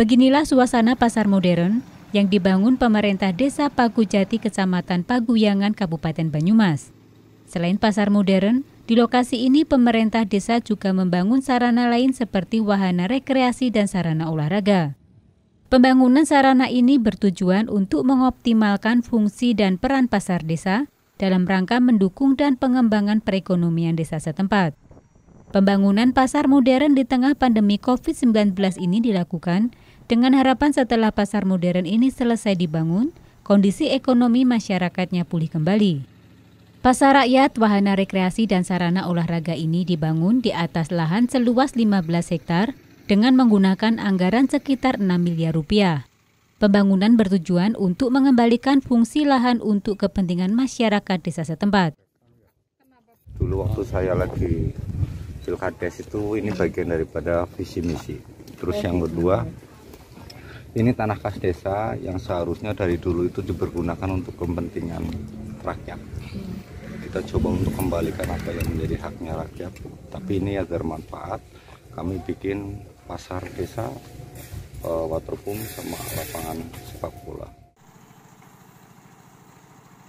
Beginilah suasana pasar modern yang dibangun pemerintah Desa Pagujati, Kecamatan Paguyangan, Kabupaten Banyumas. Selain pasar modern, di lokasi ini pemerintah desa juga membangun sarana lain seperti wahana rekreasi dan sarana olahraga. Pembangunan sarana ini bertujuan untuk mengoptimalkan fungsi dan peran pasar desa dalam rangka mendukung dan pengembangan perekonomian desa setempat. Pembangunan pasar modern di tengah pandemi COVID-19 ini dilakukan dengan harapan setelah pasar modern ini selesai dibangun, kondisi ekonomi masyarakatnya pulih kembali. Pasar rakyat, wahana rekreasi dan sarana olahraga ini dibangun di atas lahan seluas 15 hektar dengan menggunakan anggaran sekitar 6 miliar rupiah. Pembangunan bertujuan untuk mengembalikan fungsi lahan untuk kepentingan masyarakat desa setempat. Dulu waktu saya lagi Pilkades itu ini bagian daripada visi misi terus yang kedua ini tanah khas desa yang seharusnya dari dulu itu dipergunakan untuk kepentingan rakyat kita coba untuk kembalikan apa yang menjadi haknya rakyat tapi ini agar manfaat kami bikin pasar desa eh, waterpump sama lapangan sepak bola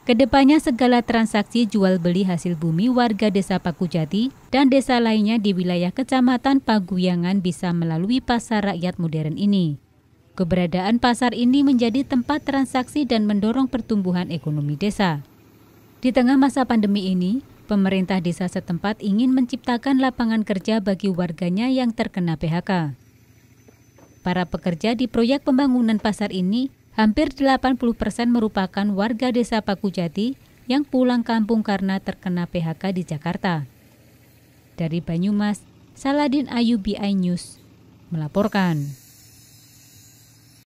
Kedepannya segala transaksi jual beli hasil bumi warga Desa Pakujati dan desa lainnya di wilayah Kecamatan Paguyangan bisa melalui pasar rakyat modern ini. Keberadaan pasar ini menjadi tempat transaksi dan mendorong pertumbuhan ekonomi desa. Di tengah masa pandemi ini, pemerintah desa setempat ingin menciptakan lapangan kerja bagi warganya yang terkena PHK. Para pekerja di proyek pembangunan pasar ini Hampir 80 persen merupakan warga desa Pakujati yang pulang kampung karena terkena PHK di Jakarta. Dari Banyumas, Saladin Ayubi News melaporkan.